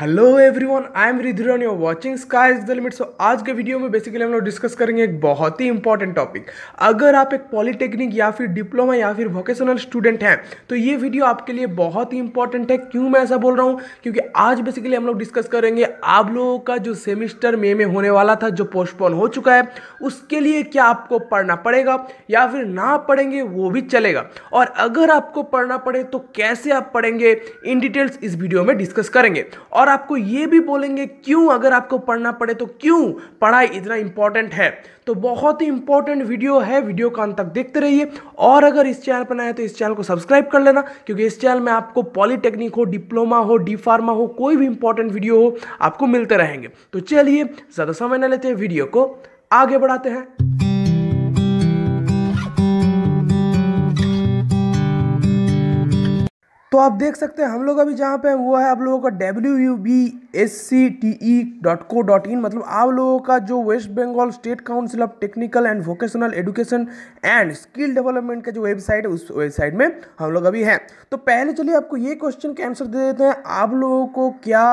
hello everyone I am Ridhuran your watching sky is the limit so आज के video में basically हम लोग डिस्कस करेंगे एक बहुत ही इंपॉर्टेंट टॉपिक अगर आप एक पॉलिटेक्निक या फिर डिप्लोमा या फिर वोकेशनल स्टूडेंट हैं तो ये वीडियो आपके लिए बहुत ही इंपॉर्टेंट है क्यों मैं ऐसा बोल रहा हूँ क्योंकि आज बेसिकली हम लोग डिस्कस करेंगे आप लोगों का जो सेमिस्टर मे में होने वाला था जो पोस्टपोन हो चुका है उसके लिए क्या आपको पढ़ना पड़ेगा या फिर ना पढ़ेंगे वो भी चलेगा और अगर आपको पढ़ना पड़े तो कैसे आप पढ़ेंगे इन डिटेल्स इस वीडियो में डिस्कस करेंगे और और आपको ये भी बोलेंगे क्यों अगर आपको पढ़ना पड़े तो क्यों पढ़ाई इतना इंपॉर्टेंट है तो बहुत ही इंपॉर्टेंट वीडियो है वीडियो का अंत तक देखते रहिए और अगर इस चैनल पर नए तो इस चैनल को सब्सक्राइब कर लेना क्योंकि इस चैनल में आपको पॉलीटेक्निक हो डिप्लोमा हो डी फार्मा हो कोई भी इंपॉर्टेंट वीडियो हो आपको मिलते रहेंगे तो चलिए ज़्यादा समय ना लेते वीडियो को आगे बढ़ाते हैं तो आप देख सकते हैं हम लोग अभी जहाँ पे वो है आप लोगों का W U B S C T E dot co dot in मतलब आप लोगों का जो West Bengal State Council of Technical and Vocational Education and Skill Development का जो वेबसाइट है उस वेबसाइट में हम लोग अभी हैं तो पहले चलिए आपको ये क्वेश्चन के आंसर दे देते हैं आप लोगों को क्या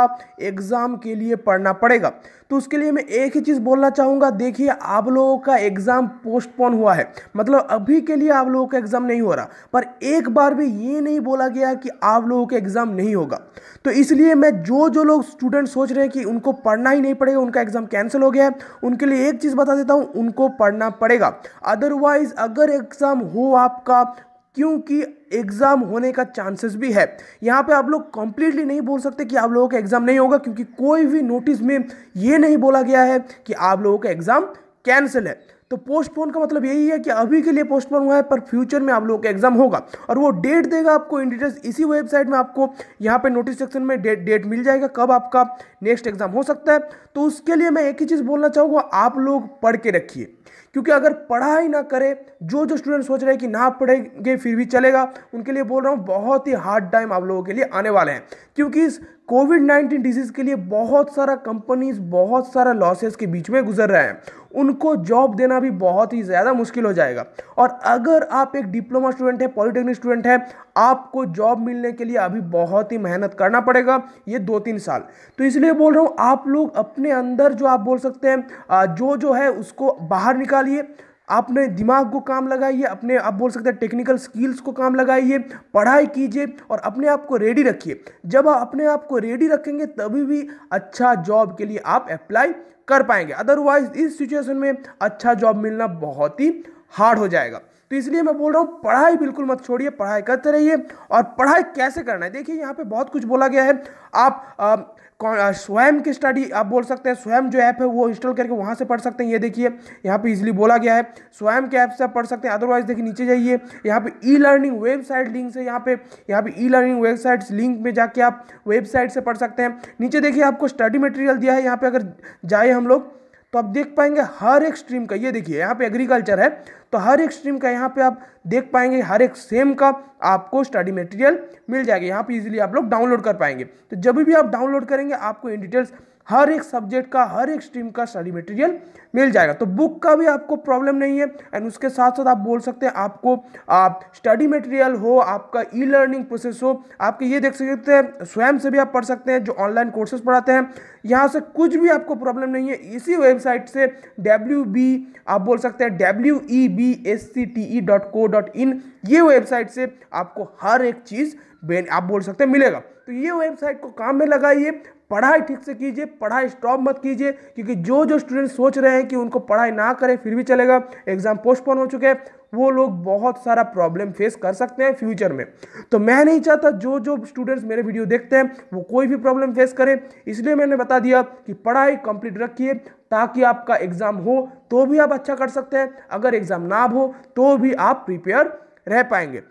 एग्ज़ाम के लिए पढ़ना पड़ेगा तो उसके लिए मैं एक ही चीज़ बोलना चाहूँगा देखिए आप लोगों का एग्ज़ाम पोस्टपोन हुआ है मतलब अभी के लिए आप लोगों का एग्ज़ाम नहीं हो रहा पर एक बार भी ये नहीं बोला गया कि आप लोगों के एग्ज़ाम नहीं होगा तो इसलिए मैं जो जो लोग स्टूडेंट सोच रहे हैं कि उनको पढ़ना ही नहीं पड़ेगा उनका एग्ज़ाम कैंसिल हो गया है उनके लिए एक चीज़ बता देता हूँ उनको पढ़ना पड़ेगा अदरवाइज़ अगर एग्ज़ाम हो आपका क्योंकि एग्ज़ाम होने का चांसेस भी है यहाँ पे आप लोग कंप्लीटली नहीं बोल सकते कि आप लोगों का एग्ज़ाम नहीं होगा क्योंकि कोई भी नोटिस में ये नहीं बोला गया है कि आप लोगों का एग्ज़ाम कैंसिल है तो पोस्टपोन का मतलब यही है कि अभी के लिए पोस्टपोन हुआ है पर फ्यूचर में आप लोगों का एग्जाम होगा और वो डेट देगा आपको इन डिटेल्स इसी वेबसाइट में आपको यहाँ पे नोटिस सेक्शन में डेट डेट मिल जाएगा कब आपका नेक्स्ट एग्जाम हो सकता है तो उसके लिए मैं एक ही चीज़ बोलना चाहूँगा आप लोग पढ़ के रखिए क्योंकि अगर पढ़ा ही ना करे जो जो स्टूडेंट सोच रहे हैं कि ना पढ़ेंगे फिर भी चलेगा उनके लिए बोल रहा हूँ बहुत ही हार्ड टाइम आप लोगों के लिए आने वाले हैं क्योंकि इस कोविड नाइन्टीन डिजीज के लिए बहुत सारा कंपनीज बहुत सारा लॉसेस के बीच में गुजर रहे हैं उनको जॉब देना भी बहुत ही ज़्यादा मुश्किल हो जाएगा और अगर आप एक डिप्लोमा स्टूडेंट है पॉलिटेक्निक स्टूडेंट है आपको जॉब मिलने के लिए अभी बहुत ही मेहनत करना पड़ेगा ये दो तीन साल तो इसलिए बोल रहा हूँ आप लोग अपने अंदर जो आप बोल सकते हैं जो जो है उसको बाहर निकालिए अपने दिमाग को काम लगाइए अपने आप बोल सकते हैं टेक्निकल स्किल्स को काम लगाइए पढ़ाई कीजिए और अपने आप को रेडी रखिए जब आप अपने आप को रेडी रखेंगे तभी भी अच्छा जॉब के लिए आप अप्लाई कर पाएंगे अदरवाइज इस सिचुएशन में अच्छा जॉब मिलना बहुत ही हार्ड हो जाएगा तो इसलिए मैं बोल रहा हूँ पढ़ाई बिल्कुल मत छोड़िए पढ़ाई करते रहिए और पढ़ाई कैसे करना है देखिए यहाँ पे बहुत कुछ बोला गया है आप स्वयं की स्टडी आप बोल सकते हैं स्वयं जो ऐप है वो इंस्टॉल करके वहाँ से पढ़ सकते हैं ये देखिए यहाँ पे इजीली बोला गया है स्वयं के ऐप से आप पढ़ सकते हैं अदरवाइज देखिए नीचे जाइए यहाँ पे ई लर्निंग वेबसाइट लिंक से यहाँ पे यहाँ पे ई लर्निंग वेबसाइट्स लिंक में जाके आप वेबसाइट से पढ़ सकते हैं नीचे देखिए आपको स्टडी मटेरियल दिया है यहाँ पर अगर जाए हम लोग तो आप देख पाएंगे हर एक स्ट्रीम का ये देखिए यहाँ पे एग्रीकल्चर है तो हर एक स्ट्रीम का यहाँ पे आप देख पाएंगे हर एक सेम का आपको स्टडी मटेरियल मिल जाएगा यहाँ पे इजीली आप लोग डाउनलोड कर पाएंगे तो जब भी आप डाउनलोड करेंगे आपको इन डिटेल्स हर एक सब्जेक्ट का हर एक स्ट्रीम का स्टडी मटेरियल मिल जाएगा तो बुक का भी आपको प्रॉब्लम नहीं है एंड उसके साथ साथ आप बोल सकते हैं आपको आप स्टडी मटेरियल हो आपका ई लर्निंग प्रोसेस हो आपके ये देख सकते हैं स्वयं से भी आप पढ़ सकते हैं जो ऑनलाइन कोर्सेज पढ़ाते हैं यहाँ से कुछ भी आपको प्रॉब्लम नहीं है इसी वेबसाइट से डब्ल्यू बी आप बोल सकते हैं W E B S C T E dot co dot in ये वेबसाइट से आपको हर एक चीज़ आप बोल सकते हैं मिलेगा तो ये वेबसाइट को काम में लगाइए पढ़ाई ठीक से कीजिए पढ़ाई स्टॉप मत कीजिए क्योंकि जो जो स्टूडेंट सोच रहे हैं कि उनको पढ़ाई ना करें फिर भी चलेगा एग्ज़ाम पोस्टपोन हो चुके हैं वो लोग बहुत सारा प्रॉब्लम फेस कर सकते हैं फ्यूचर में तो मैं नहीं चाहता जो जो स्टूडेंट्स मेरे वीडियो देखते हैं वो कोई भी प्रॉब्लम फेस करें इसलिए मैंने बता दिया कि पढ़ाई कंप्लीट रखिए ताकि आपका एग्ज़ाम हो तो भी आप अच्छा कर सकते हैं अगर एग्ज़ाम ना हो तो भी आप प्रिपेयर रह पाएंगे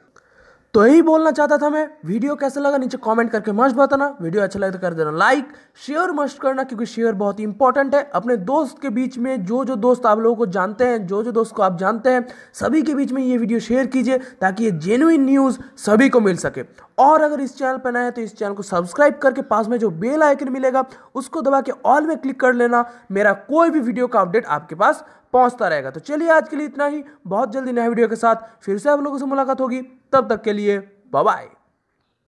तो यही बोलना चाहता था मैं वीडियो कैसा लगा नीचे कमेंट करके मस्ट बताना वीडियो अच्छा लगे तो कर देना लाइक शेयर मस्ट करना क्योंकि शेयर बहुत ही इंपॉर्टेंट है अपने दोस्त के बीच में जो जो दोस्त आप लोगों को जानते हैं जो जो दोस्त को आप जानते हैं सभी के बीच में ये वीडियो शेयर कीजिए ताकि ये जेन्यून न्यूज़ सभी को मिल सके और अगर इस चैनल पर नए हैं तो इस चैनल को सब्सक्राइब करके पास में जो बेल आइकन मिलेगा उसको दबा के ऑल में क्लिक कर लेना मेरा कोई भी वीडियो का अपडेट आपके पास पहुंचता रहेगा तो चलिए आज के लिए इतना ही बहुत जल्दी नए वीडियो के साथ फिर से आप लोगों से मुलाकात होगी तब तक के लिए बाय